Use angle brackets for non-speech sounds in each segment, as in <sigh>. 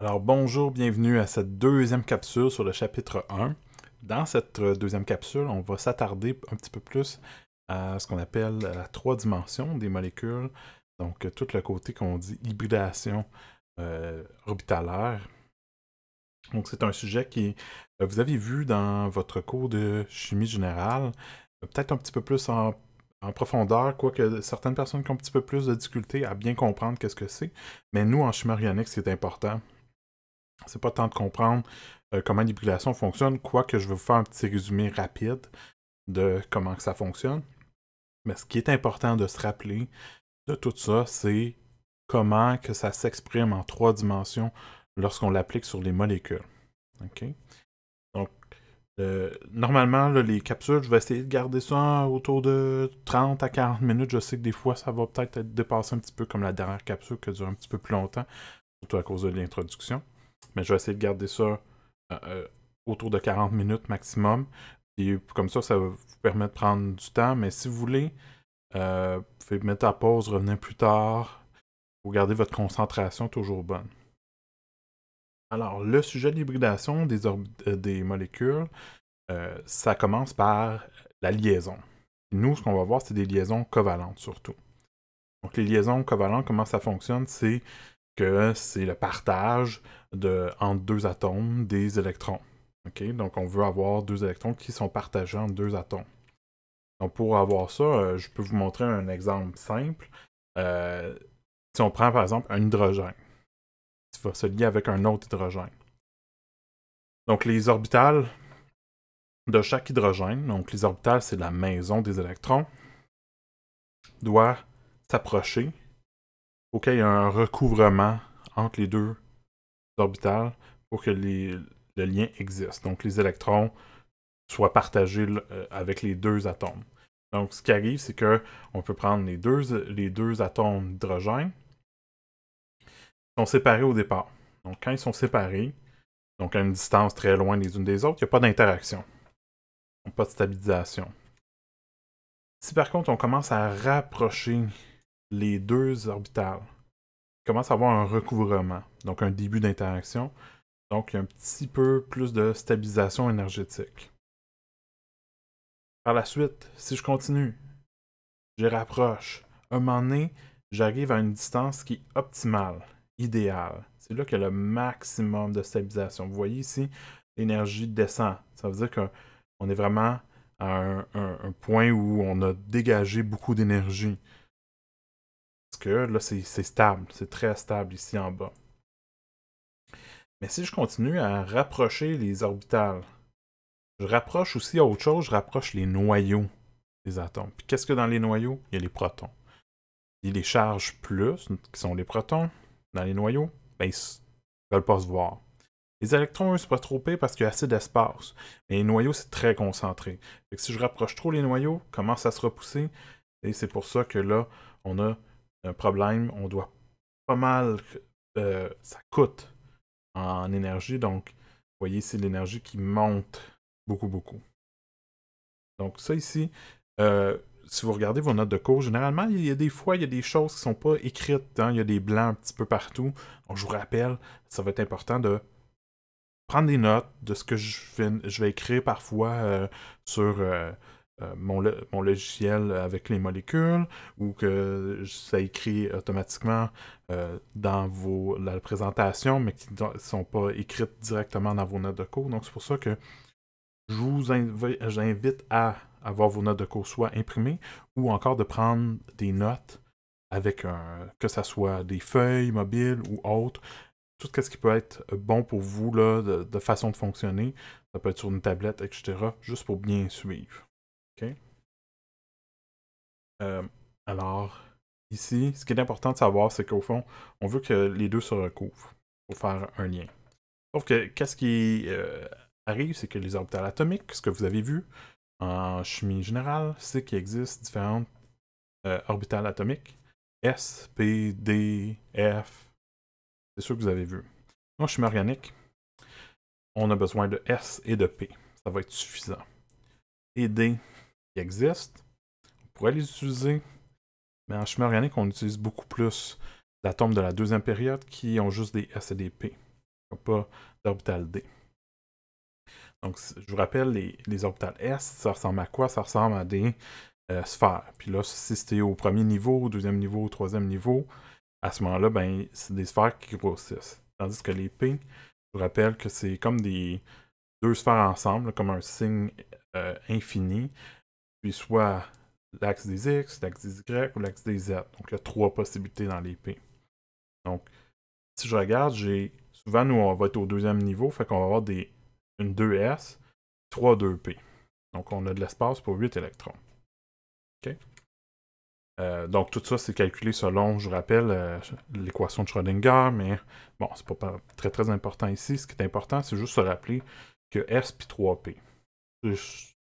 Alors bonjour, bienvenue à cette deuxième capsule sur le chapitre 1. Dans cette euh, deuxième capsule, on va s'attarder un petit peu plus à ce qu'on appelle la euh, trois dimensions des molécules, donc euh, tout le côté qu'on dit hybridation orbitalaire. Donc c'est un sujet qui, vous avez vu dans votre cours de chimie générale, peut-être un petit peu plus en profondeur, quoique certaines personnes qui ont un petit peu plus de difficulté à bien comprendre qu'est-ce que c'est. Mais nous, en chimie organique, c'est important c'est pas temps de comprendre euh, comment l'hybridation fonctionne, quoique je vais vous faire un petit résumé rapide de comment ça fonctionne. Mais ce qui est important de se rappeler de tout ça, c'est comment que ça s'exprime en trois dimensions lorsqu'on l'applique sur les molécules. Donc, euh, normalement, les capsules, je vais essayer de garder ça autour de 30 à 40 minutes. Je sais que des fois, ça va peut-être être dépassé un petit peu comme la dernière capsule qui dure un petit peu plus longtemps, surtout à cause de l'introduction. Mais je vais essayer de garder ça euh, euh, autour de 40 minutes maximum. Et comme ça, ça va vous permettre de prendre du temps. Mais si vous voulez, euh, vous pouvez mettre à pause, revenir plus tard. Vous gardez votre concentration toujours bonne. Alors, le sujet de l'hybridation des, des, molécules, ça commence par la liaison. Nous, ce qu'on va voir, c'est des liaisons covalentes surtout. Donc, les liaisons covalentes, comment ça fonctionne? C'est que c'est le partage de, entre deux atomes des électrons. Donc, on veut avoir deux électrons qui sont partagés entre deux atomes. Donc, pour avoir ça, euh, je peux vous montrer un exemple simple. Euh, si on prend, par exemple, un hydrogène, qui va se lier avec un autre hydrogène. Donc, les orbitales de chaque hydrogène, donc les orbitales, c'est la maison des électrons, doivent s'approcher faut qu'il y ait un recouvrement entre les deux orbitales pour que le lien existe. Donc les électrons soient partagés euh, avec les deux atomes. Donc ce qui arrive, c'est qu'on peut prendre les deux, les deux atomes d'hydrogène sont séparés au départ. Donc quand ils sont séparés, donc à une distance très loin les unes des autres, il n'y a pas d'interaction. Pas de stabilisation. Si par contre on commence à rapprocher les deux orbitales commencent à avoir un recouvrement, donc un début d'interaction. Donc, un petit peu plus de stabilisation énergétique. Par la suite, si je continue, je rapproche. Un moment donné, j'arrive à une distance qui est optimale, idéale. C'est là qu'il y a le maximum de stabilisation. Vous voyez ici, l'énergie descend. Ça veut dire qu'on est vraiment à un point où on a dégagé beaucoup d'énergie que là, c'est stable. C'est très stable ici en bas. Mais si je continue à rapprocher les orbitales, je rapproche aussi autre chose, je rapproche les noyaux des atomes. Puis qu'est-ce que dans les noyaux? Il y a les protons. Il les charges plus, qui sont les protons, dans les noyaux, ben, ils ne veulent pas se voir. Les électrons, eux, c'est pas trop pire parce qu'il y a assez d'espace. Mais les noyaux, c'est très concentré. si je rapproche trop les noyaux, commence à se repousser. Et c'est pour ça que là, on a un problème, on doit pas mal. Euh, ça coûte en énergie. Donc, vous voyez c'est l'énergie qui monte beaucoup, beaucoup. Donc, ça ici, euh, si vous regardez vos notes de cours, généralement, il y a des fois, il y a des choses qui ne sont pas écrites. Hein. Il y a des blancs un petit peu partout. Donc, je vous rappelle, ça va être important de prendre des notes de ce que je vais, je vais écrire parfois euh, sur, euh, mon, logiciel avec les molécules ou que ça écrit automatiquement euh, dans vos, la présentation, mais qui ne sont pas écrites directement dans vos notes de cours. Donc, c'est pour ça que je vous invite, à avoir vos notes de cours soit imprimées ou encore de prendre des notes avec un, que ce soit des feuilles mobiles ou autres, tout ce qui peut être bon pour vous de façon de fonctionner. Ça peut être sur une tablette, etc., juste pour bien suivre. Euh, alors, ici, ce qui est important de savoir, c'est qu'au fond, on veut que les deux se recouvrent pour faire un lien. Sauf que qu'est-ce qui euh, arrive, c'est que les orbitales atomiques, ce que vous avez vu en chimie générale, c'est qu'il existe différentes euh, orbitales atomiques. S, P, D, F. C'est ce que vous avez vu. En chimie organique, on a besoin de S et de P. Ça va être suffisant. Et D, existent. On pourrait les utiliser, mais en chemin organique, on utilise beaucoup plus d'atomes de la deuxième période qui ont juste des S et des P, pas d'orbital D. Donc, je vous rappelle, les, les, orbitales S, ça ressemble à quoi? Ça ressemble à des euh, sphères. Puis là, si c'était au premier niveau, au deuxième niveau, au troisième niveau, à ce moment-là, ben, c'est des sphères qui grossissent. Tandis que les P, je vous rappelle que c'est comme des deux sphères ensemble, comme un signe euh, infini, puis soit l'axe des X, l'axe des Y ou l'axe des Z. Donc, il y a trois possibilités dans les P. Donc, si je regarde, j'ai souvent, nous, on va être au deuxième niveau, fait qu'on va avoir des, une 2S, 3 2P. Donc, on a de l'espace pour 8 électrons. OK? Euh, donc, tout ça, c'est calculé selon, je rappelle, euh, l'équation de Schrödinger, mais bon, c'est pas très, très important ici. Ce qui est important, c'est juste se rappeler que S puis 3P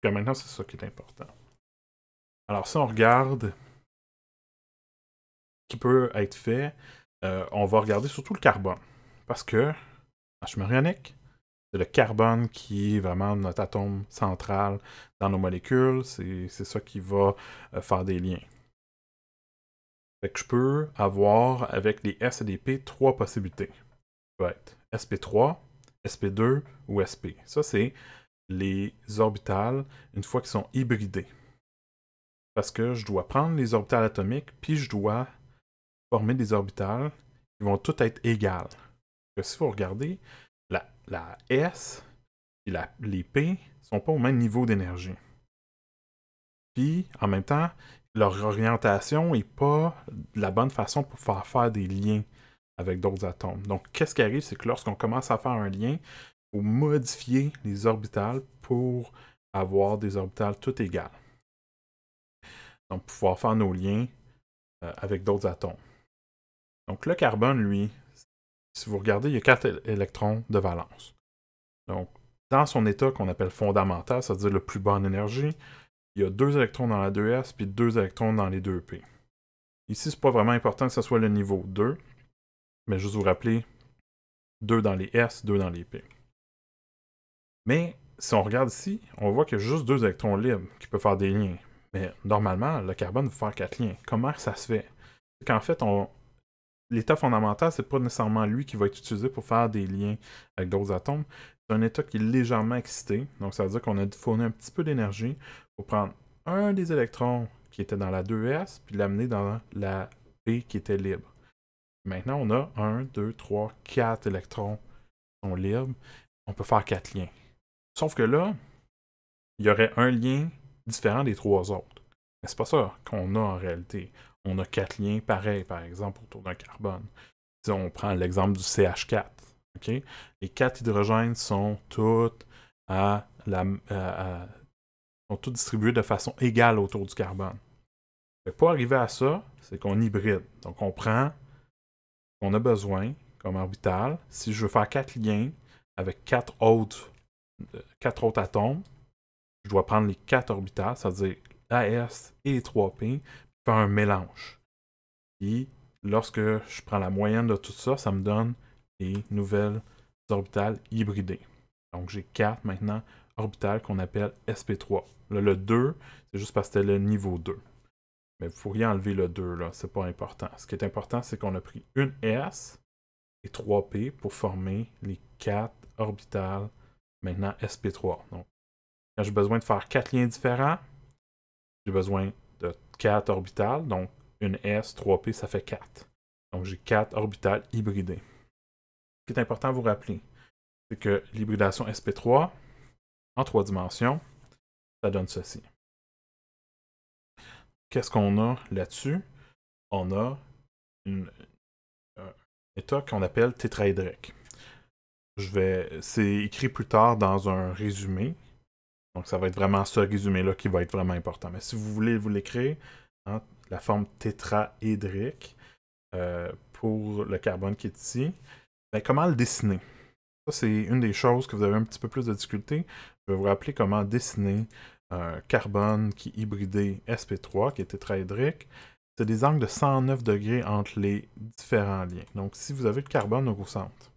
maintenant, c'est ça qui est important. Alors, si on regarde ce qui peut être fait, euh, on va regarder surtout le carbone. Parce que, en chemin ionique, c'est le carbone qui est vraiment notre atome central dans nos molécules. C'est ça qui va euh, faire des liens. Fait je peux avoir avec les S et les P trois possibilités. Ça peut être SP3, SP2 ou SP. Ça, c'est les orbitales une fois qu'ils sont hybridés. Parce que je dois prendre les orbitales atomiques, puis je dois former des orbitales qui vont toutes être égales. si vous regardez, la, S et la, les P sont pas au même niveau d'énergie. Puis, en même temps, leur orientation n'est pas la bonne façon pour faire faire des liens avec d'autres atomes. Donc, qu'est-ce qui arrive, c'est que lorsqu'on commence à faire un lien, modifier les orbitales pour avoir des orbitales toutes égales. Donc, pouvoir faire nos liens euh, avec d'autres atomes. Donc, le carbone, lui, si vous regardez, il y a quatre électrons de valence. Donc, dans son état qu'on appelle fondamental, c'est-à-dire le plus bas en énergie, il y a deux électrons dans la 2s puis deux électrons dans les 2p. Ici, ce n'est pas vraiment important que ce soit le niveau 2, mais juste vous rappeler 2 dans les s, deux dans les p. Mais si on regarde ici, on voit qu'il y a juste deux électrons libres qui peuvent faire des liens. Mais normalement, le carbone peut faire quatre liens. Comment ça se fait? C'est qu'en fait, l'état fondamental, n'est pas nécessairement lui qui va être utilisé pour faire des liens avec d'autres atomes. C'est un état qui est légèrement excité. Donc, ça veut dire qu'on a fourni un petit peu d'énergie pour prendre un des électrons qui était dans la 2S, puis l'amener dans la P qui était libre. Maintenant, on a 1, 2, 3, 4 électrons qui sont libres. On peut faire quatre liens. Sauf que là, il y aurait un lien différent des trois autres. Mais c'est pas ça qu'on a en réalité. On a quatre liens pareils, par exemple, autour d'un carbone. Si on prend l'exemple du CH4, les quatre hydrogènes sont toutes à la, euh, tous distribués de façon égale autour du carbone. pour arriver à ça, c'est qu'on hybride. Donc on prend ce qu'on a besoin comme orbital. Si je veux faire quatre liens avec quatre autres quatre autres atomes. Je dois prendre les quatre orbitales, c'est-à-dire s et les 3P, faire un mélange. Et lorsque je prends la moyenne de tout ça, ça me donne les nouvelles orbitales hybridées. Donc j'ai quatre maintenant orbitales qu'on appelle SP3. le 2, c'est juste parce que c'était le niveau 2. Mais vous pourriez enlever le 2, là, c'est pas important. Ce qui est important, c'est qu'on a pris une S et 3P pour former les quatre orbitales maintenant SP3. Donc, quand j'ai besoin de faire quatre liens différents, j'ai besoin de quatre orbitales. Donc, une S, 3P, ça fait 4. Donc, j'ai quatre orbitales hybridées. Ce qui est important à vous rappeler, c'est que l'hybridation SP3 en trois dimensions, ça donne ceci. Qu'est-ce qu'on a là-dessus? On a une, euh, un état qu'on appelle tétraédrique. Je vais. C'est écrit plus tard dans un résumé. Donc ça va être vraiment ce résumé-là qui va être vraiment important. Mais si vous voulez vous l'écrire, hein, la forme tétraédrique euh, pour le carbone qui est ici, ben, comment le dessiner? Ça, c'est une des choses que vous avez un petit peu plus de difficulté. Je vais vous rappeler comment dessiner un carbone qui est hybridé SP3, qui est tétraédrique. C'est des angles de 109 degrés entre les différents liens. Donc, si vous avez le carbone au centre,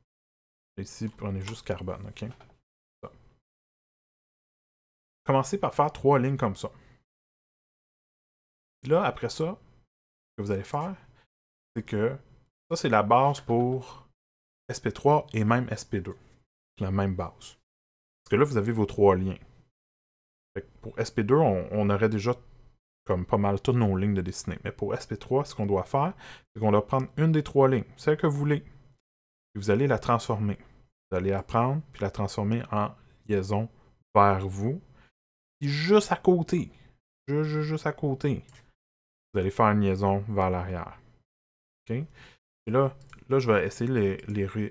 Ici, on est juste carbone, ok? Commencez par faire trois lignes comme ça. là, après ça, ce que vous allez faire, c'est que ça, c'est la base pour SP3 et même SP2. La même base. Parce que là, vous avez vos trois liens. pour SP2, on, aurait déjà comme pas mal toutes nos lignes de dessinée. Mais pour SP3, ce qu'on doit faire, c'est qu'on doit prendre une des trois lignes, celle que vous voulez vous allez la transformer. Vous allez la puis la transformer en liaison vers vous. Puis juste à côté, juste, à côté, vous allez faire une liaison vers l'arrière. OK? Et là, là, je vais essayer les, les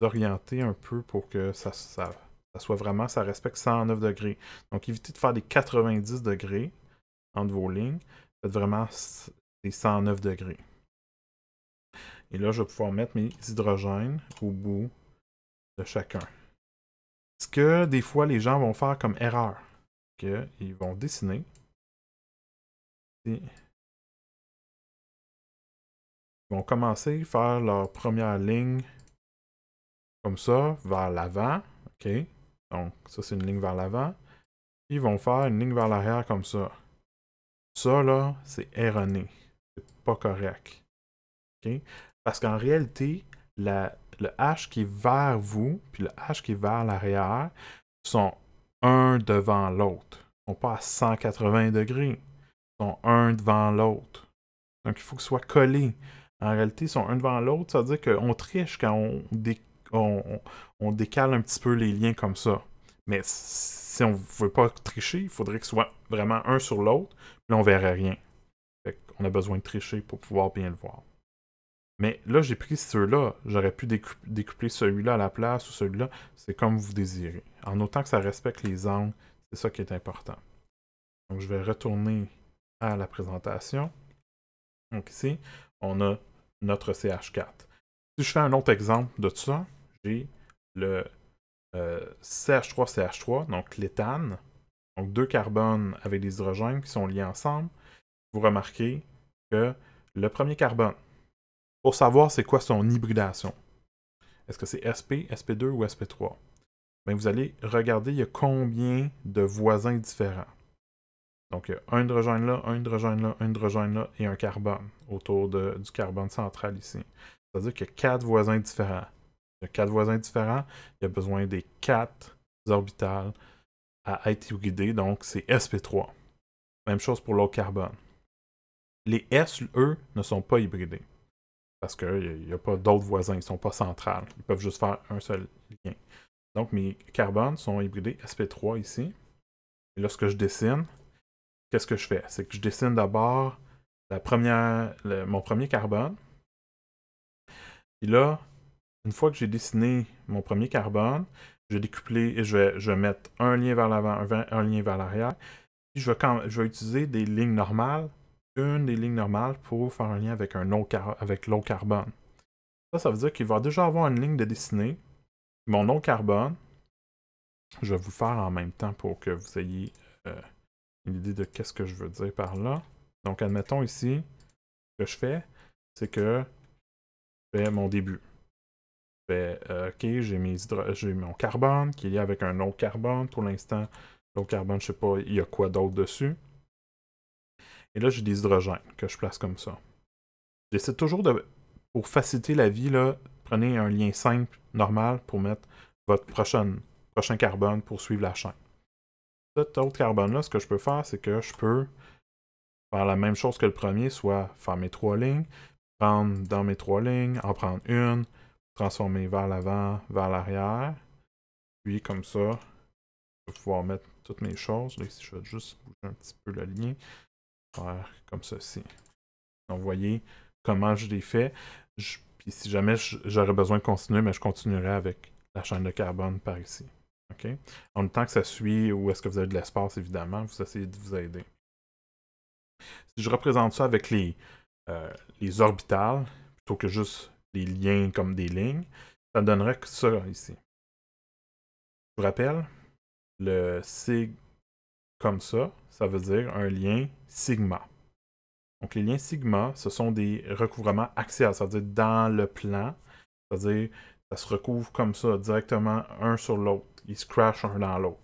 orienter un peu pour que ça, ça, soit vraiment, ça respecte 109 degrés. Donc, évitez de faire des 90 degrés entre vos lignes. Faites vraiment des 109 degrés. Et là, je vais pouvoir mettre mes hydrogènes au bout de chacun. Ce que des fois les gens vont faire comme erreur, que ils vont dessiner. ils vont commencer à faire leur première ligne comme ça, vers l'avant. Donc, ça, c'est une ligne vers l'avant. Ils vont faire une ligne vers l'arrière comme ça. Ça, là, c'est erroné. C'est pas correct. OK parce qu'en réalité, le H qui est vers vous, puis le H qui est vers l'arrière, sont un devant l'autre. Ils sont pas à 180 degrés. Ils sont un devant l'autre. Donc il faut qu'ils soient collés. En réalité, ils sont un devant l'autre. Ça veut dire qu'on triche quand on, décale un petit peu les liens comme ça. Mais si on ne veut pas tricher, il faudrait qu'ils soient vraiment un sur l'autre. Puis là, on verrait rien. on a besoin de tricher pour pouvoir bien le voir. Mais là, j'ai pris ceux-là. J'aurais pu découpler celui-là à la place ou celui-là. C'est comme vous désirez. En autant que ça respecte les angles, c'est ça qui est important. Donc, je vais retourner à la présentation. Donc ici, on a notre CH4. Si je fais un autre exemple de ça, j'ai le euh, CH3CH3, donc l'éthane, donc deux carbones avec des hydrogènes qui sont liés ensemble. Vous remarquez que le premier carbone, pour savoir c'est quoi son hybridation. Est-ce que c'est SP, SP2 ou SP3? Ben, vous allez regarder il y a combien de voisins différents. Donc, il y a un hydrogène là, un hydrogène là, un hydrogène là et un carbone autour du carbone central ici. C'est-à-dire qu'il y a quatre voisins différents. Il y a quatre voisins différents, il y a besoin des quatre orbitales à être hybridés, donc c'est SP3. Même chose pour l'autre carbone. Les S, eux, ne sont pas hybridés parce qu'il n'y a, pas d'autres voisins, ils ne sont pas centrales. Ils peuvent juste faire un seul lien. Donc mes carbones sont hybridés SP3 ici. Et lorsque je dessine, qu'est-ce que je fais? C'est que je dessine d'abord la première, mon premier carbone. Et là, une fois que j'ai dessiné mon premier carbone, je vais découpler et je vais, mettre un lien vers l'avant, un, lien vers l'arrière. Puis je vais utiliser des lignes normales une des lignes normales pour faire un lien avec, un avec l'eau carbone. Ça, ça veut dire qu'il va déjà avoir une ligne de dessinée. Mon eau carbone, je vais vous faire en même temps pour que vous ayez euh, une idée de qu'est-ce que je veux dire par là. Donc, admettons ici, ce que je fais, c'est que je fais mon début. Je fais, euh, OK, j'ai mon carbone qui est lié avec un eau carbone. Pour l'instant, l'eau carbone, je ne sais pas, il y a quoi d'autre dessus. Et là, j'ai des hydrogènes que je place comme ça. J'essaie toujours de, pour faciliter la vie, là, prenez un lien simple, normal, pour mettre votre prochaine, prochain carbone pour suivre la chaîne. Cet autre carbone-là, ce que je peux faire, c'est que je peux faire la même chose que le premier, soit faire mes trois lignes, prendre dans mes trois lignes, en prendre une, transformer vers l'avant, vers l'arrière. Puis comme ça, je vais pouvoir mettre toutes mes choses. Là, ici, je vais juste bouger un petit peu le lien comme ceci. Donc, vous voyez comment je l'ai fait. puis si jamais j'aurais besoin de continuer, mais je continuerai avec la chaîne de carbone par ici. OK? En même temps que ça suit, où est-ce que vous avez de l'espace, évidemment, vous essayez de vous aider. Si je représente ça avec les, euh, les orbitales, plutôt que juste les liens comme des lignes, ça donnerait que ça ici. Je vous rappelle, le sig comme ça, ça veut dire un lien sigma. Donc les liens sigma, ce sont des recouvrements axiales, ça veut dire dans le plan, c'est-à-dire ça se recouvre comme ça, directement un sur l'autre. Ils se crashent un dans l'autre.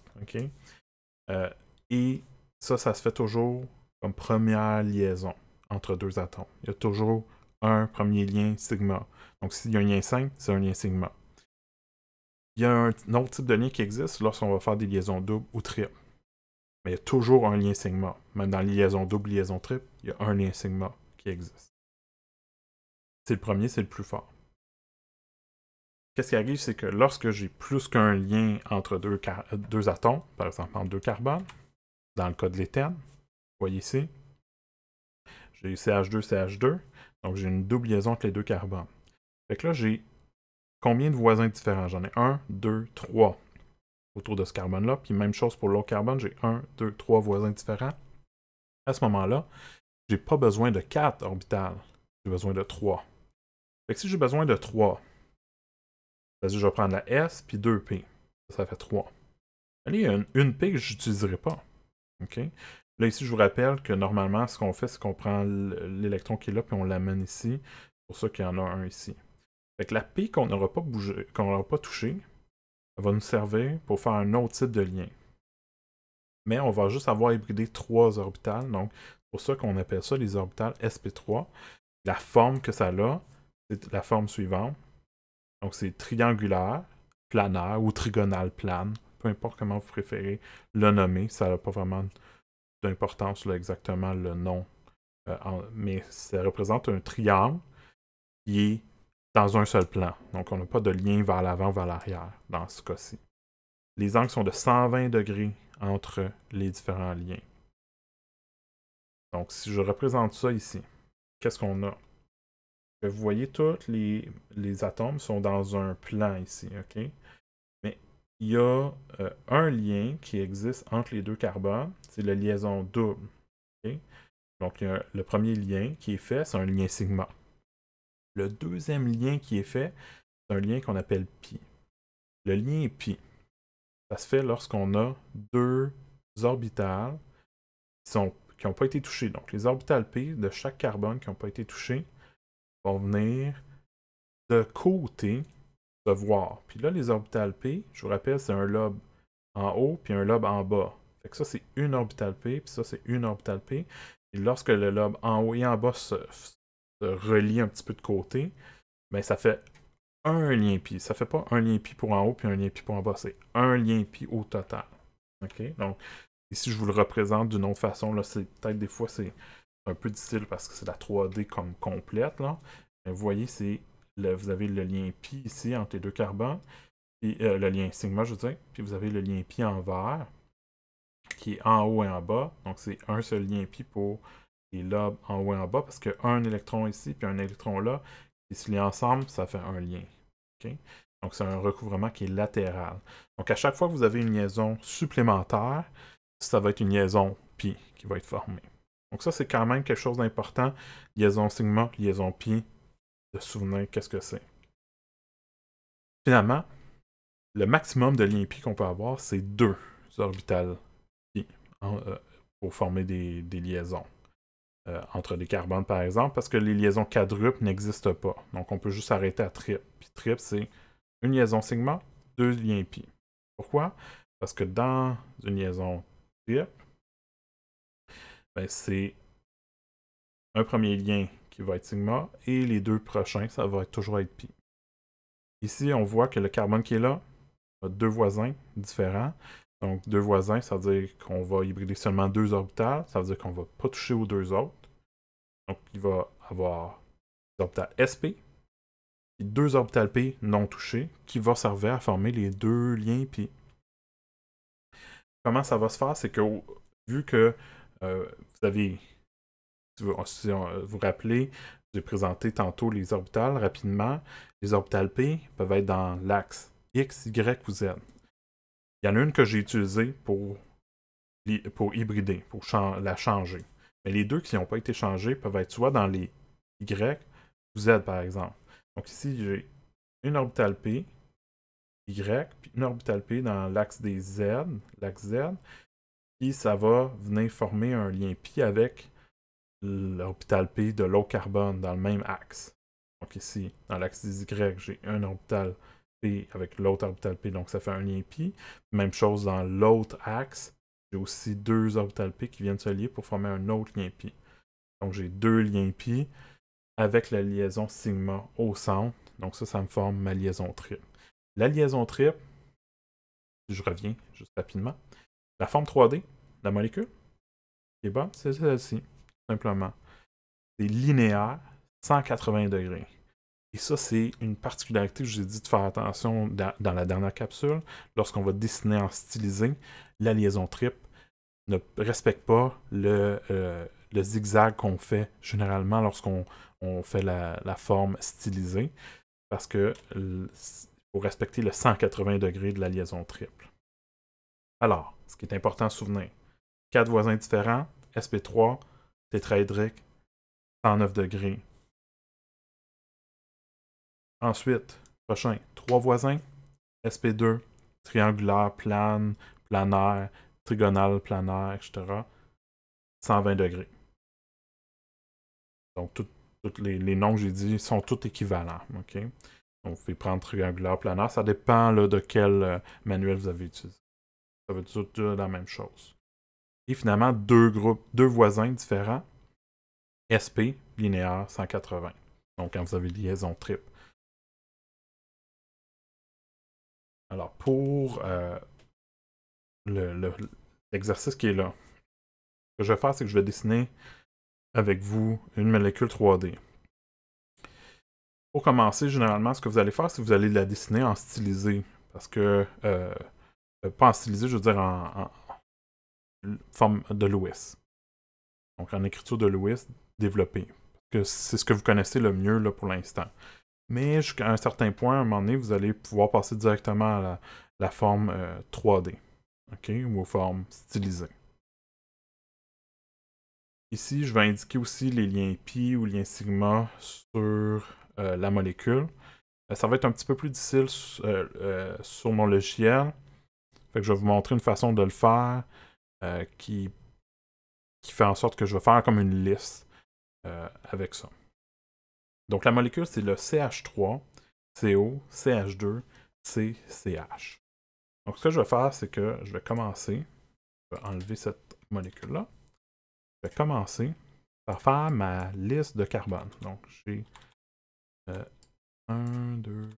Euh, et ça, ça se fait toujours comme première liaison entre deux atomes. Il y a toujours un premier lien sigma. Donc s'il y a un lien simple, c'est un lien sigma. Il y a un, autre type de lien qui existe lorsqu'on va faire des liaisons doubles ou triples il y a toujours un lien sigma. Même dans liaison double, liaison triple, il y a un lien sigma qui existe. C'est le premier, c'est le plus fort. Qu'est-ce qui arrive, c'est que lorsque j'ai plus qu'un lien entre deux, atomes, par exemple entre deux carbones, dans le cas de l'étherne, vous voyez ici, j'ai CH2, CH2, donc j'ai une double liaison entre les deux carbones. Fait que là, j'ai combien de voisins différents? J'en ai un, deux, trois autour de ce carbone-là. Puis même chose pour l'autre carbone, j'ai un, deux, trois voisins différents. À ce moment-là, j'ai pas besoin de quatre orbitales, j'ai besoin de trois. Fait si j'ai besoin de trois, je vais prendre la S puis 2P. Ça, fait 3. Allez, il y a une, P que je n'utiliserai pas. OK? Là, ici, je vous rappelle que normalement, ce qu'on fait, c'est qu'on prend l'électron qui est là, puis on l'amène ici. C'est pour ça qu'il y en a un ici. Fait que la P qu'on n'aura pas touchée, pas touché, va nous servir pour faire un autre type de lien. Mais on va juste avoir hybridé trois orbitales, donc c'est pour ça qu'on appelle ça les orbitales sp3. La forme que ça a, c'est la forme suivante. Donc c'est triangulaire, planaire ou trigonal plane, peu importe comment vous préférez le nommer, ça n'a pas vraiment d'importance exactement le nom, euh, mais ça représente un triangle qui est dans un seul plan. Donc, on n'a pas de lien vers l'avant, vers l'arrière dans ce cas-ci. Les angles sont de 120 degrés entre les différents liens. Donc, si je représente ça ici, qu'est-ce qu'on a? Vous voyez, tous les, atomes sont dans un plan ici, OK? Mais il y a euh, un lien qui existe entre les deux carbones, c'est la liaison double. Donc, le premier lien qui est fait, c'est un lien sigma. Le deuxième lien qui est fait, c'est un lien qu'on appelle pi. Le lien pi. Ça se fait lorsqu'on a deux orbitales qui n'ont pas été touchées. Donc, les orbitales pi de chaque carbone qui n'ont pas été touchées vont venir de côté se voir. Puis là, les orbitales p, je vous rappelle, c'est un lobe en haut puis un lobe en bas. Fait que ça, c'est une orbitale p, puis ça, c'est une orbitale p. Et lorsque le lobe en haut et en bas se, relie un petit peu de côté, mais ça fait un lien pi. Ça fait pas un lien pi pour en haut puis un lien pi pour en bas. C'est un lien pi au total. OK? Donc, ici, je vous le représente d'une autre façon. Là, c'est peut-être des fois, c'est un peu difficile parce que c'est la 3D comme complète. Là. Mais vous voyez, c'est vous avez le lien pi ici entre les deux carbones, euh, le lien sigma, je veux dire. Puis vous avez le lien pi en vert qui est en haut et en bas. Donc, c'est un seul lien pi pour et là, en haut et en bas, parce qu'un électron ici puis un électron là, qui se lient ensemble, ça fait un lien. Donc c'est un recouvrement qui est latéral. Donc à chaque fois que vous avez une liaison supplémentaire, ça va être une liaison pi qui va être formée. Donc ça, c'est quand même quelque chose d'important. Liaison sigma, liaison pi, de souvenir qu'est-ce que c'est. Finalement, le maximum de liens pi qu'on peut avoir, c'est deux orbitales pi euh, pour former des liaisons. Euh, entre des carbones, par exemple, parce que les liaisons quadruples n'existent pas. Donc, on peut juste arrêter à triple. Puis triple, c'est une liaison sigma, deux liens pi. Pourquoi? Parce que dans une liaison triple, ben, c'est un premier lien qui va être sigma et les deux prochains, ça va toujours être pi. Ici, on voit que le carbone qui est là a deux voisins différents. Donc, deux voisins, ça veut dire qu'on va hybrider seulement deux orbitales. Ça veut dire qu'on ne va pas toucher aux deux autres. Donc, il va avoir des orbitales SP et deux orbitales P non touchées qui vont servir à former les deux liens P. Comment ça va se faire? C'est que vu que euh, vous avez, si vous vous rappelez, j'ai présenté tantôt les orbitales rapidement. Les orbitales P peuvent être dans l'axe X, Y ou Z. Il y en a une que j'ai utilisée pour, pour hybrider, pour la changer. Mais les deux qui n'ont pas été changés peuvent être soit dans les Y ou Z, par exemple. Donc ici, j'ai une orbitale P, Y, puis une orbitale P dans l'axe des Z, l'axe Z, puis ça va venir former un lien pi avec l'orbital P de l'eau carbone dans le même axe. Donc ici, dans l'axe des Y, j'ai un orbital avec l'autre orbital P, donc ça fait un lien pi. Même chose dans l'autre axe, j'ai aussi deux orbitales P qui viennent se lier pour former un autre lien pi. Donc j'ai deux liens pi avec la liaison sigma au centre. Donc ça, ça me forme ma liaison triple. La liaison triple, je reviens juste rapidement, la forme 3D, la molécule, qui est c'est celle-ci, simplement. C'est linéaire, 180 degrés. Et ça, c'est une particularité que je dit de faire attention dans la dernière capsule. Lorsqu'on va dessiner en stylisé, la liaison triple ne respecte pas le, euh, zigzag qu'on fait généralement lorsqu'on fait la, forme stylisée. Parce qu'il faut respecter le 180 degrés de la liaison triple. Alors, ce qui est important à souvenir, quatre voisins différents, SP3, tétraédrique, 109 degrés, Ensuite, prochain, trois voisins. SP2, triangulaire, plane, planaire, trigonale, planaire, etc. 120 degrés. Donc, tous les, noms que j'ai dit sont tous équivalents. Donc, vous pouvez prendre triangulaire, planaire. Ça dépend de quel euh, manuel vous avez utilisé. Ça veut dire la même chose. Et finalement, deux groupes, deux voisins différents. SP, linéaire, 180. Donc, quand vous avez liaison triple. Alors, pour euh, l'exercice qui est là, ce que je vais faire, c'est que je vais dessiner avec vous une molécule 3D. Pour commencer, généralement, ce que vous allez faire, c'est que vous allez la dessiner en stylisé. Parce que, euh, euh, pas en stylisé, je veux dire en, forme de Lewis. Donc en écriture de Lewis, développée. Parce que c'est ce que vous connaissez le mieux pour l'instant. Mais jusqu'à un certain point, à un moment donné, vous allez pouvoir passer directement à la, forme 3D. Euh, ou aux formes stylisées. Ici, je vais indiquer aussi les liens pi ou liens sigma sur euh, la molécule. Euh, ça va être un petit peu plus difficile sur mon logiciel. je vais vous montrer une façon de le faire qui fait en sorte que je vais faire comme une liste avec ça. Donc la molécule, c'est le CH3, CO, CH2, C, CH. Donc ce que je vais faire, c'est que je vais commencer, je vais enlever cette molécule-là. Je vais commencer par faire ma liste de carbone. Donc j'ai 1, 2,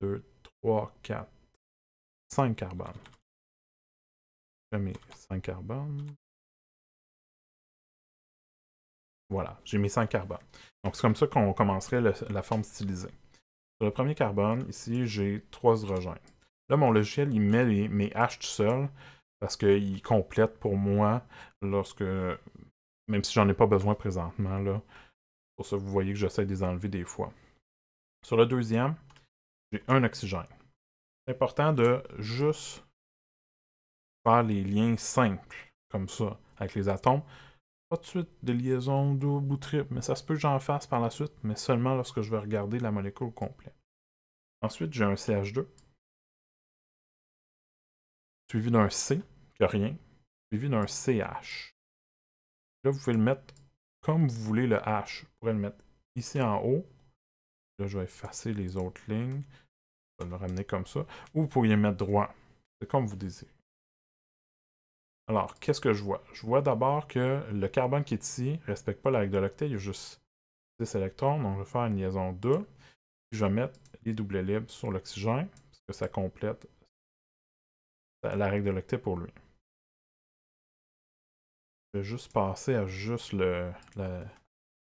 2, 3, 4, 5 carbones. Je mets 5 carbones. Voilà, j'ai mis 100 carbone. Donc, c'est comme ça qu'on commencerait la forme stylisée. Sur le premier carbone, ici, j'ai trois hydrogènes. Là, mon logiciel, il met mes H tout seul parce qu'il complète pour moi lorsque, même si j'en ai pas besoin présentement, là. Pour ça, vous voyez que j'essaie de les enlever des fois. Sur le deuxième, j'ai un oxygène. C'est important de juste faire les liens simples, comme ça, avec les atomes, pas de suite de liaison double ou triple, mais ça se peut que j'en fasse par la suite, mais seulement lorsque je vais regarder la molécule complète. Ensuite, j'ai un CH2, suivi d'un C, qui a rien, suivi d'un CH. Là, vous pouvez le mettre comme vous voulez le H. Vous pourrez le mettre ici en haut. Là, je vais effacer les autres lignes. Je vais le ramener comme ça. Ou vous pourriez le mettre droit. C'est comme vous désirez. Alors, qu'est-ce que je vois? Je vois d'abord que le carbone qui est ici ne respecte pas la règle de l'octet, il y a juste 10 électrons, donc je vais faire une liaison 2. je vais mettre les doubles libres sur l'oxygène, parce que ça complète la règle de l'octet pour lui. Je vais juste passer à juste le,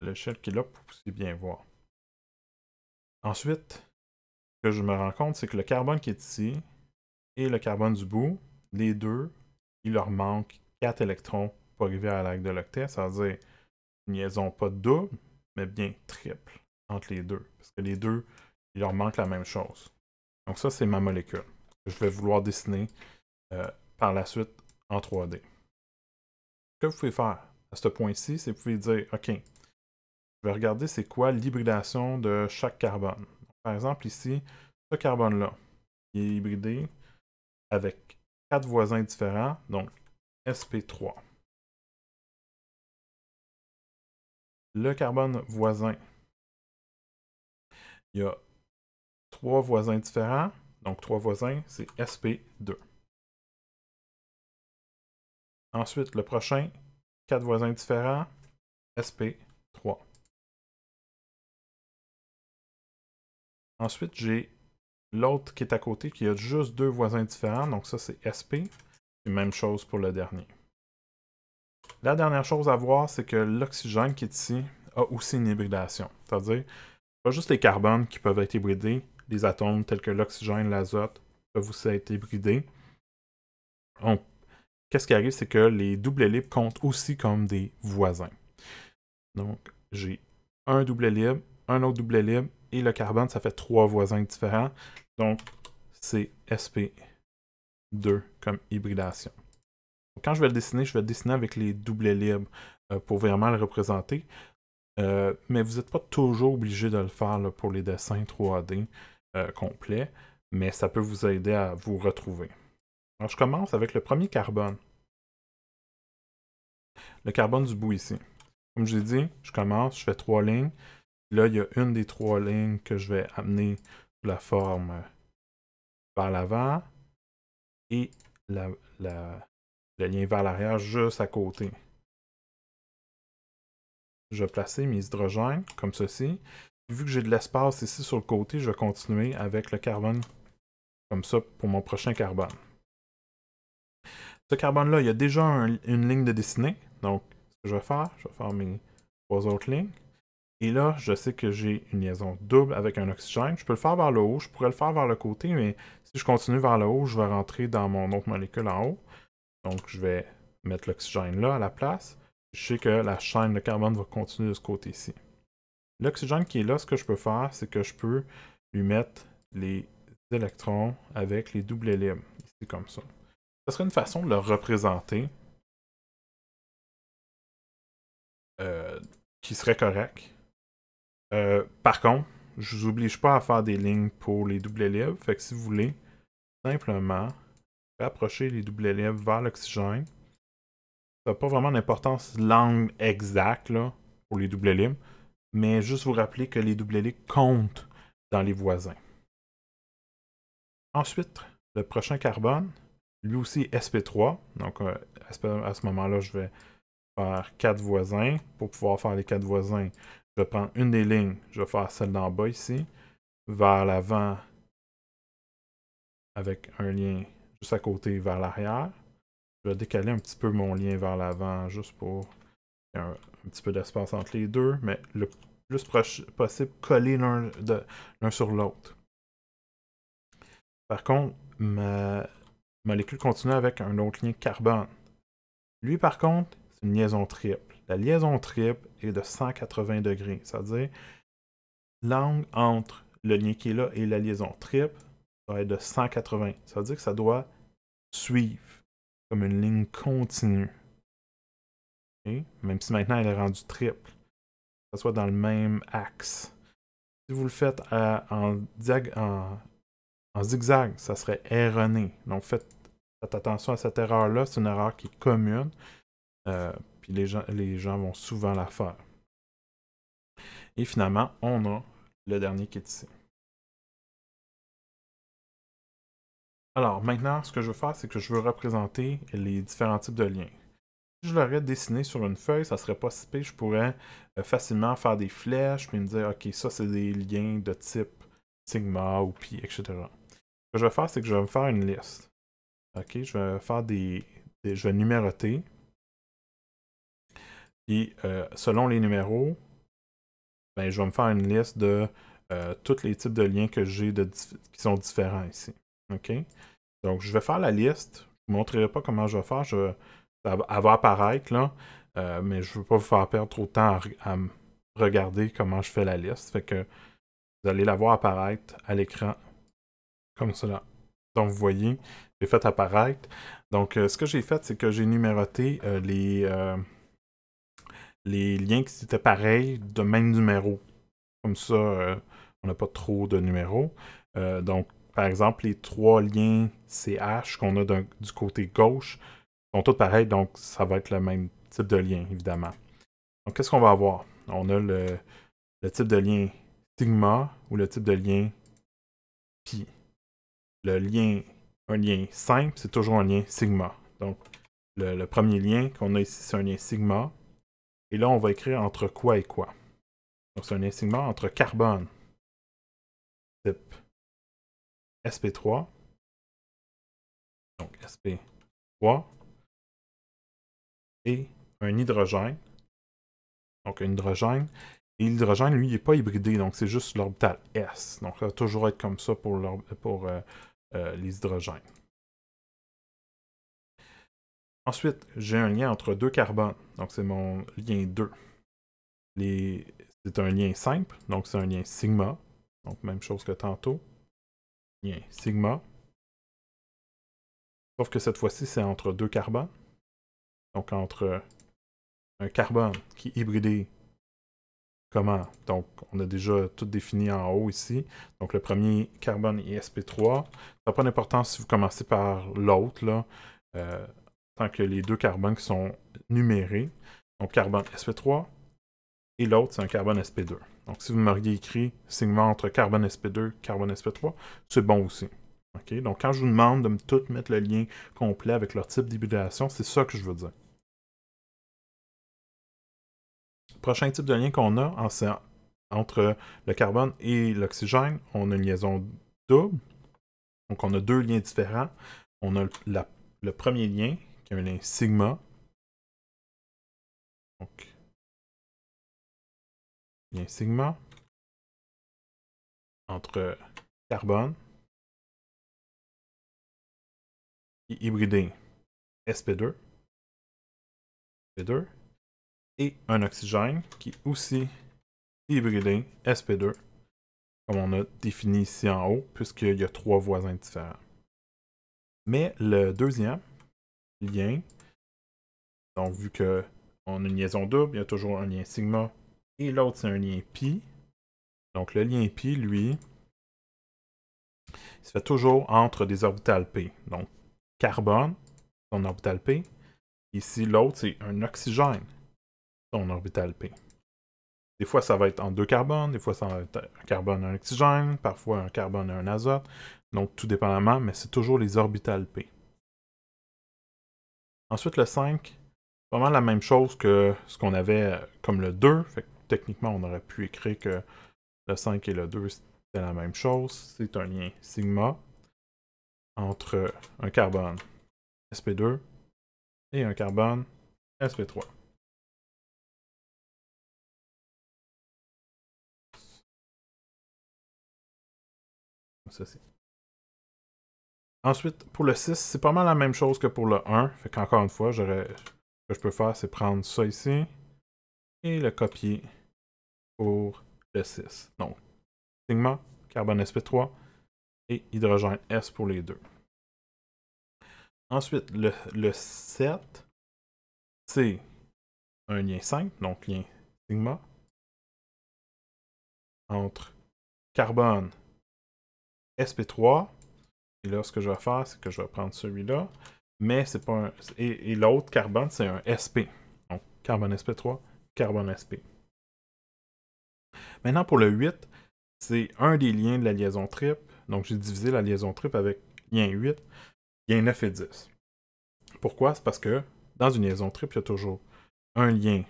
l'échelle qu'il là pour que vous bien voir. Ensuite, ce que je me rends compte, c'est que le carbone qui est ici et le carbone du bout, les deux il leur manque 4 électrons pour arriver à l'arc de l'octet, c'est-à-dire une liaison pas double, mais bien triple entre les deux. Parce que les deux, il leur manque la même chose. Donc ça, c'est ma molécule que je vais vouloir dessiner euh, par la suite en 3D. Ce que vous pouvez faire à ce point-ci, c'est que vous pouvez dire, OK, je vais regarder c'est quoi l'hybridation de chaque carbone. Par exemple, ici, ce carbone-là, il est hybridé avec quatre voisins différents, donc SP3. Le carbone voisin, il y a trois voisins différents, donc trois voisins, c'est SP2. Ensuite, le prochain, quatre voisins différents, SP3. Ensuite, j'ai l'autre qui est à côté, qui a juste deux voisins différents. Donc ça, c'est SP. Et même chose pour le dernier. La dernière chose à voir, c'est que l'oxygène qui est ici a aussi une hybridation. C'est-à-dire, pas juste les carbones qui peuvent être hybridés, les atomes tels que l'oxygène, l'azote peuvent aussi être hybridés. Qu'est-ce qui arrive, c'est que les doubles libres comptent aussi comme des voisins. Donc, j'ai un double libre, un autre double libre, et le carbone, ça fait trois voisins différents. Donc, c'est SP2 comme hybridation. quand je vais le dessiner, je vais le dessiner avec les doublets libres euh, pour vraiment le représenter. Euh, mais vous n'êtes pas toujours obligé de le faire pour les dessins 3D euh, complets, mais ça peut vous aider à vous retrouver. Alors, je commence avec le premier carbone. Le carbone du bout ici. Comme je l'ai dit, je commence, je fais trois lignes, Là, il y a une des trois lignes que je vais amener sous la forme vers l'avant et le lien vers l'arrière juste à côté. Je vais placer mes hydrogènes comme ceci. Vu que j'ai de l'espace ici sur le côté, je vais continuer avec le carbone comme ça pour mon prochain carbone. Ce carbone-là, il y a déjà une ligne de dessinée. Donc, ce que je vais faire, je vais faire mes trois autres lignes. Et là, je sais que j'ai une liaison double avec un oxygène. Je peux le faire vers le haut, je pourrais le faire vers le côté, mais si je continue vers le haut, je vais rentrer dans mon autre molécule en haut. Donc, je vais mettre l'oxygène là à la place. Je sais que la chaîne de carbone va continuer de ce côté-ci. L'oxygène qui est là, ce que je peux faire, c'est que je peux lui mettre les électrons avec les doubles libres, ici comme ça. Ce serait une façon de le représenter euh, qui serait correct. Euh, par contre, je vous oblige pas à faire des lignes pour les doubles élèves. Fait que si vous voulez, simplement rapprocher les doubles élèves vers l'oxygène. Ça n'a pas vraiment d'importance l'angle exact pour les doubles élèves, mais juste vous rappeler que les doubles élèves comptent dans les voisins. Ensuite, le prochain carbone, lui aussi SP3. Donc euh, à ce moment-là, je vais faire quatre voisins. Pour pouvoir faire les quatre voisins, je prends une des lignes, je vais faire celle d'en bas ici, vers l'avant avec un lien juste à côté vers l'arrière. Je vais décaler un petit peu mon lien vers l'avant juste pour un, un petit peu d'espace entre les deux, mais le plus proche possible coller l'un sur l'autre. Par contre, ma molécule continue avec un autre lien carbone. Lui, par contre, c'est une liaison triple. La liaison triple est de 180 degrés, c'est-à-dire l'angle entre le lien qui est là et la liaison triple doit être de 180. Ça veut dire que ça doit suivre comme une ligne continue. Même si maintenant elle est rendue triple, que ça soit dans le même axe. Si vous le faites en, en, zigzag, ça serait erroné. Donc faites, attention à cette erreur-là. C'est une erreur qui est commune. Euh, les gens, vont souvent la faire. Et finalement, on a le dernier qui est ici. Alors maintenant, ce que je veux faire, c'est que je veux représenter les différents types de liens. Si je l'aurais dessiné sur une feuille, ça serait pas si pire. Je pourrais euh, facilement faire des flèches, puis me dire, OK, ça, c'est des liens de type sigma ou pi, etc. Ce que je vais faire, c'est que je vais me faire une liste. OK, je vais faire des, je vais numéroter, puis euh, selon les numéros, ben, je vais me faire une liste de euh, tous les types de liens que j'ai qui sont différents ici. OK? Donc je vais faire la liste. Je ne vous montrerai pas comment je vais faire. ça elle va apparaître là. Euh, mais je ne veux pas vous faire perdre trop de temps à, regarder comment je fais la liste. Fait que vous allez la voir apparaître à l'écran comme cela. Donc vous voyez, j'ai fait apparaître. Donc ce que j'ai fait, c'est que j'ai numéroté les, les liens qui étaient pareils de même numéro. Comme ça, euh, on n'a pas trop de numéros. Euh, donc, par exemple, les trois liens CH qu'on a du côté gauche sont tous pareils, donc ça va être le même type de lien, évidemment. Donc, qu'est-ce qu'on va avoir? On a le, type de lien sigma ou le type de lien pi. Le lien, un lien simple, c'est toujours un lien sigma. Donc, le premier lien qu'on a ici, c'est un lien sigma. Et là, on va écrire entre quoi et quoi. Donc, c'est un enseignement entre carbone type SP3. Donc, SP3. Et un hydrogène. Donc, un hydrogène. Et l'hydrogène, lui, il n'est pas hybridé, donc c'est juste l'orbital S. Donc, ça va toujours être comme ça pour, pour euh, euh, les hydrogènes. Ensuite, j'ai un lien entre deux carbones. Donc, c'est mon lien 2. C'est un lien simple. Donc, c'est un lien sigma. Donc, même chose que tantôt. Lien sigma. Sauf que cette fois-ci, c'est entre deux carbones. Donc, entre un carbone qui est hybridé comment. Donc, on a déjà tout défini en haut ici. Donc, le premier carbone est sp3. Ça n'a pas d'importance si vous commencez par l'autre. là. Euh, tant que les deux carbones qui sont numérés, donc carbone sp3 et l'autre c'est un carbone sp2. Donc si vous m'auriez écrit sigma entre carbone sp2, carbone sp3, c'est bon aussi. Donc quand je vous demande de me tout mettre le lien complet avec leur type d'hybridation, c'est ça que je veux dire. Prochain type de lien qu'on a entre le carbone et l'oxygène, on a une liaison double. Donc on a deux liens différents. On a le premier lien qui y a sigma. Donc, sigma entre carbone et hybridé sp2, sp2 et un oxygène qui est aussi hybridé sp2 comme on a défini ici en haut puisqu'il y a trois voisins différents. Mais le deuxième, lien. Donc, vu qu'on a une liaison double, il y a toujours un lien sigma et l'autre, c'est un lien pi. Donc, le lien pi, lui, il se fait toujours entre des orbitales p. Donc, carbone, son orbital p. Ici, l'autre, c'est un oxygène, son orbital p. Des fois, ça va être en deux carbones, des fois, ça va être un carbone et un oxygène, parfois un carbone et un azote. Donc, tout dépendamment, mais c'est toujours les orbitales p. Ensuite, le 5, vraiment la même chose que ce qu'on avait euh, comme le 2. techniquement, on aurait pu écrire que le 5 et le 2, c'était la même chose. C'est un lien sigma entre un carbone sp2 et un carbone sp3. Ça, c'est. Ensuite, pour le 6, c'est pas mal la même chose que pour le 1. Fait qu'encore une fois, ce que je peux faire, c'est prendre ça ici et le copier pour le 6. Donc, sigma, carbone sp3 et hydrogène S pour les deux. Ensuite, le, le 7, c'est un lien simple, donc lien sigma, entre carbone sp3 là, ce que je vais faire, c'est que je vais prendre celui-là. Mais c'est pas un. Et, l'autre carbone, c'est un SP. Donc, carbone SP3, carbone SP. Maintenant, pour le 8, c'est un des liens de la liaison trip. Donc, j'ai divisé la liaison trip avec lien 8, lien 9 et 10. Pourquoi? C'est parce que dans une liaison trip, il y a toujours un lien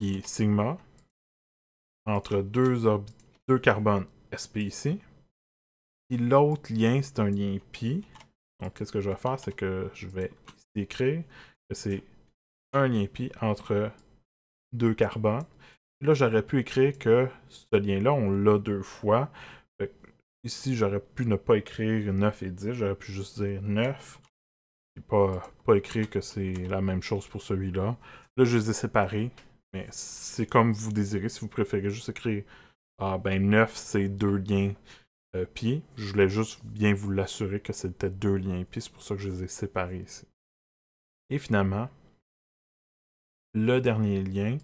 qui est sigma entre deux, deux carbones SP ici, l'autre lien, c'est un lien pi. Donc, qu'est-ce que je vais faire, c'est que je vais écrire que c'est un lien pi entre deux carbones. Là, j'aurais pu écrire que ce lien-là, on l'a deux fois. Ici, j'aurais pu ne pas écrire 9 et 10, j'aurais pu juste dire 9. Et pas, pas écrire que c'est la même chose pour celui-là. Là, je les ai séparés, mais c'est comme vous désirez. Si vous préférez juste écrire ah, ben 9, c'est deux liens euh, Je voulais juste bien vous l'assurer que c'était deux liens Puis, c'est pour ça que je les ai séparés ici. Et finalement, le dernier lien,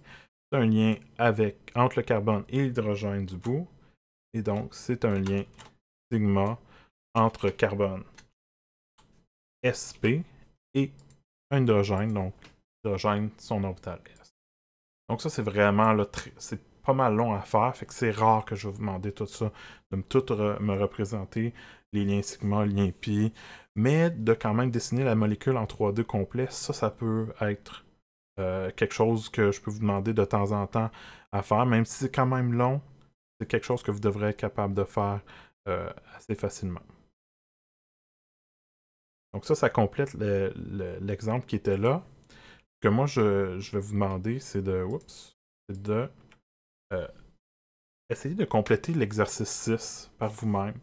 c'est un lien avec, entre le carbone et l'hydrogène du bout. Et donc, c'est un lien sigma entre carbone sp et un hydrogène, donc hydrogène, son orbital s. Donc ça, c'est vraiment, c'est mal long à faire, fait que c'est rare que je vais vous demander tout ça, de me, tout me représenter, les liens sigma, liens pi, mais de quand même dessiner la molécule en 3D complet, ça, ça peut être euh, quelque chose que je peux vous demander de temps en temps à faire, même si c'est quand même long, c'est quelque chose que vous devrez être capable de faire euh, assez facilement. Donc ça, ça complète l'exemple qui était là. Ce que moi, je, vais vous demander, c'est de... de euh, essayez de compléter l'exercice 6 par vous-même.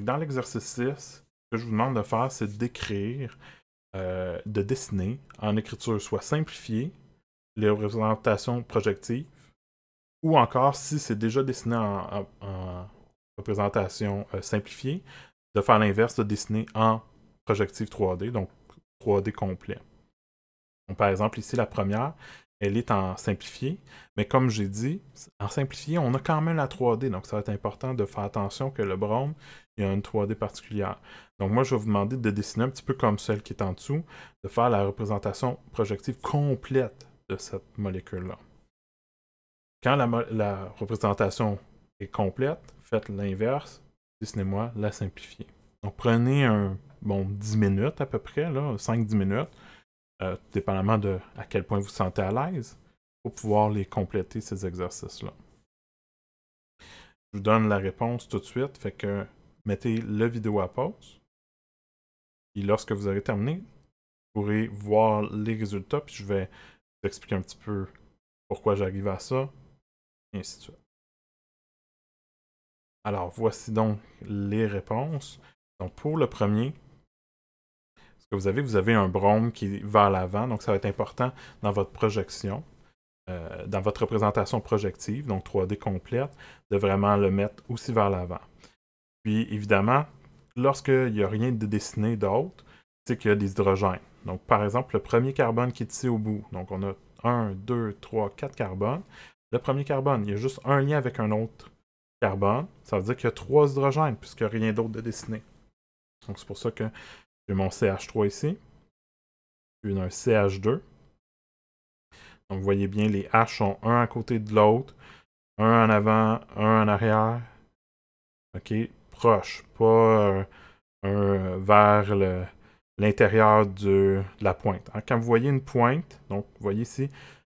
Dans l'exercice 6, ce que je vous demande de faire, c'est d'écrire, euh, de dessiner en écriture soit simplifiée, les représentations projectives, ou encore si c'est déjà dessiné en, représentation euh, simplifiée, de faire l'inverse, de dessiner en projective 3D, donc 3D complet. par exemple, ici, la première, elle est en simplifié. Mais comme j'ai dit, en simplifié, on a quand même la 3D. Donc, ça va être important de faire attention que le brome, il y a une 3D particulière. Donc, moi, je vais vous demander de dessiner un petit peu comme celle qui est en dessous, de faire la représentation projective complète de cette molécule-là. Quand la, représentation est complète, faites l'inverse, dessinez-moi la simplifiée. Donc, prenez un, bon, 10 minutes à peu près, 5-10 minutes, euh, dépendamment de à quel point vous vous sentez à l'aise, pour pouvoir les compléter, ces exercices-là. Je vous donne la réponse tout de suite, fait que mettez la vidéo à pause. Et lorsque vous aurez terminé, vous pourrez voir les résultats, puis je vais vous expliquer un petit peu pourquoi j'arrive à ça, et ainsi de suite. Alors, voici donc les réponses. Donc, pour le premier, vous avez, vous avez un brome qui va vers l'avant, donc ça va être important dans votre projection, euh, dans votre représentation projective, donc 3D complète, de vraiment le mettre aussi vers l'avant. Puis évidemment, lorsqu'il n'y a rien de dessiné d'autre, c'est qu'il y a des hydrogènes. Donc par exemple, le premier carbone qui est ici au bout, donc on a 1, 2, 3, 4 carbones. Le premier carbone, il y a juste un lien avec un autre carbone. Ça veut dire qu'il y a trois hydrogènes, puisqu'il n'y a rien d'autre de dessiné. Donc c'est pour ça que j'ai mon CH3 ici. Puis un CH2. Donc, vous voyez bien, les H sont un à côté de l'autre. Un en avant, un en arrière. OK? Proche. Pas euh, un, vers le, l'intérieur de la pointe. Hein, quand vous voyez une pointe, donc vous voyez ici,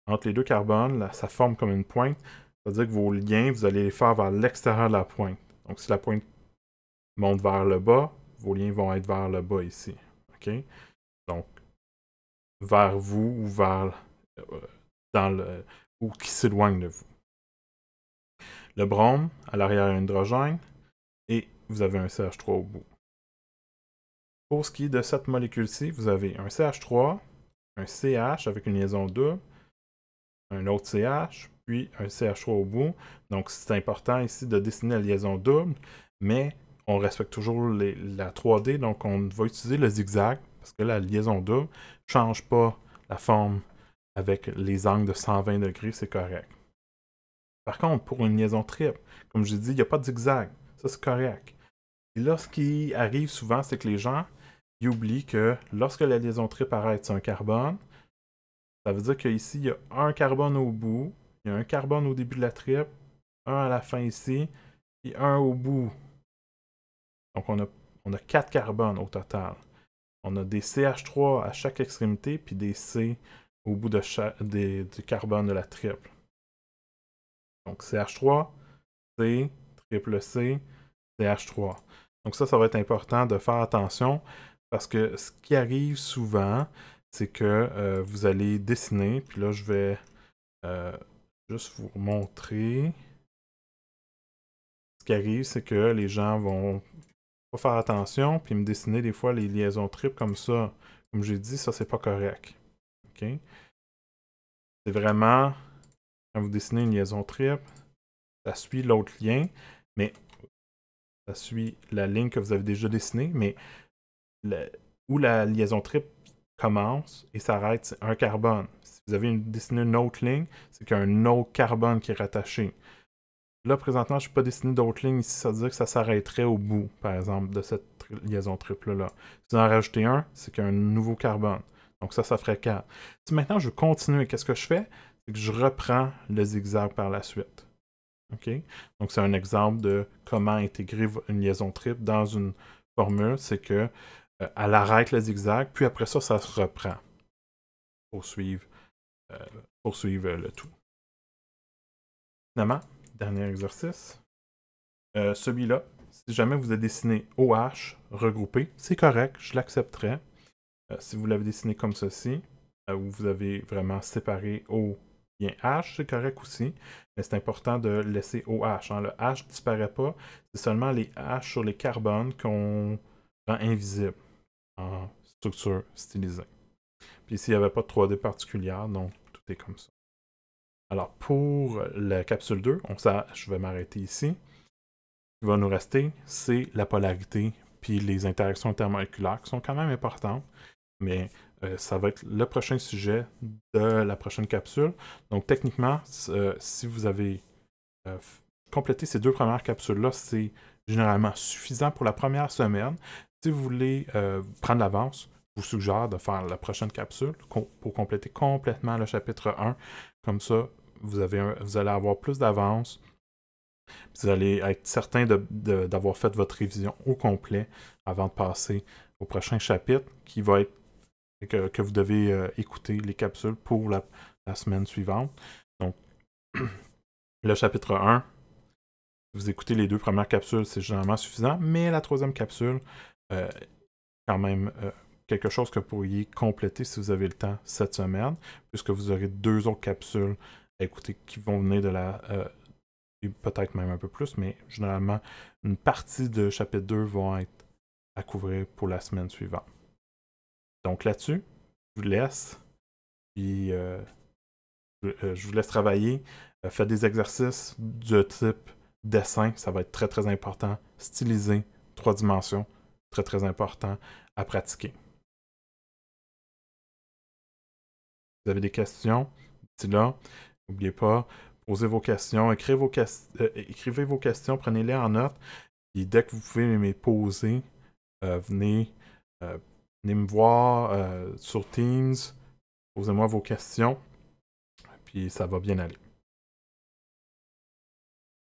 entre les deux carbones, ça forme comme une pointe. Ça veut dire que vos liens, vous allez les faire vers l'extérieur de la pointe. Donc si la pointe monte vers le bas, vos liens vont être vers le bas ici. OK? Donc, vers vous ou vers euh, dans le ou qui s'éloigne de vous. Le brome, à l'arrière, un hydrogène et vous avez un CH3 au bout. Pour ce qui est de cette molécule-ci, vous avez un CH3, un CH avec une liaison double, un autre CH, puis un CH3 au bout. Donc, c'est important ici de dessiner la liaison double, mais on respecte toujours la 3D, donc on va utiliser le zigzag, parce que la liaison double ne change pas la forme avec les angles de 120 degrés, c'est correct. Par contre, pour une liaison triple, comme je dit, il n'y a pas de zigzag. Ça, c'est correct. Et là, ce qui arrive souvent, c'est que les gens oublient que lorsque la liaison triple arrête, c'est un carbone. Ça veut dire qu'ici, il y a un carbone au bout, il y a un carbone au début de la triple, un à la fin ici, et un au bout donc on a, quatre a carbones au total. On a des CH3 à chaque extrémité, puis des C au bout de du carbone de la triple. Donc CH3, C, triple C, CH3. Donc ça, ça va être important de faire attention parce que ce qui arrive souvent, c'est que euh, vous allez dessiner, puis là je vais euh, juste vous montrer. Ce qui arrive, c'est que les gens vont faire attention, puis me dessiner des fois les liaisons triples comme ça. Comme j'ai dit, ça, c'est pas correct. OK? C'est vraiment, quand vous dessinez une liaison triple, ça suit l'autre lien, mais ça suit la ligne que vous avez déjà dessinée, mais où la liaison triple commence et s'arrête, c'est un carbone. Si vous avez dessiné une autre ligne, c'est qu'un y autre carbone qui est rattaché. Là, présentement, je ne pas dessiné d'autres lignes ici. Ça veut dire que ça s'arrêterait au bout, par exemple, de cette liaison triple-là. Si vous en rajoutez un, c'est qu'il y a un nouveau carbone. Donc ça, ça ferait 4. Si maintenant je continue, qu'est-ce que je fais? C'est que je reprends le zigzag par la suite. OK? Donc c'est un exemple de comment intégrer une liaison triple dans une formule. C'est que à euh, arrête le zigzag, puis après ça, ça se reprend. Poursuivre, euh, poursuivre le tout. Finalement, dernier exercice. Euh, celui-là, si jamais vous avez dessiné OH regroupé, c'est correct, je l'accepterai. Euh, si vous l'avez dessiné comme ceci, euh, où vous avez vraiment séparé O bien H, c'est correct aussi, mais c'est important de laisser OH. Le H ne disparaît pas, c'est seulement les H sur les carbones qu'on rend invisibles en structure stylisée. Puis s'il il n'y avait pas de 3D particulière, donc tout est comme ça. Alors, pour la capsule 2, on je vais m'arrêter ici. Ce qui va nous rester, c'est la polarité puis les interactions intermoléculaires qui sont quand même importantes. Mais euh, ça va être le prochain sujet de la prochaine capsule. Donc, techniquement, euh, si vous avez euh, complété ces deux premières capsules-là, c'est généralement suffisant pour la première semaine. Si vous voulez prendre l'avance, vous suggère de faire la prochaine capsule pour compléter complètement le chapitre 1. Comme ça, vous, avez vous allez avoir plus d'avance. Vous allez être certain d'avoir fait votre révision au complet avant de passer au prochain chapitre qui va être que, que vous devez euh, écouter les capsules pour la, semaine suivante. Donc, <clears throat> le chapitre 1, vous écoutez les deux premières capsules, c'est généralement suffisant, mais la troisième capsule, euh, quand même, euh, quelque chose que vous pourriez compléter si vous avez le temps cette semaine, puisque vous aurez deux autres capsules à écouter qui vont venir de la. Euh, peut-être même un peu plus, mais généralement, une partie de chapitre 2 va être à couvrir pour la semaine suivante. Donc là-dessus, je vous laisse. Puis euh, euh, je vous laisse travailler. Faites des exercices de type dessin, ça va être très très important. Styliser trois dimensions, très très important à pratiquer. vous avez des questions, c'est là, n'oubliez pas, posez vos questions, écrivez vos, euh, questions, prenez-les en note. Et dès que vous pouvez me poser, euh, venez, euh, venez, me voir sur Teams, posez-moi vos questions, puis ça va bien aller.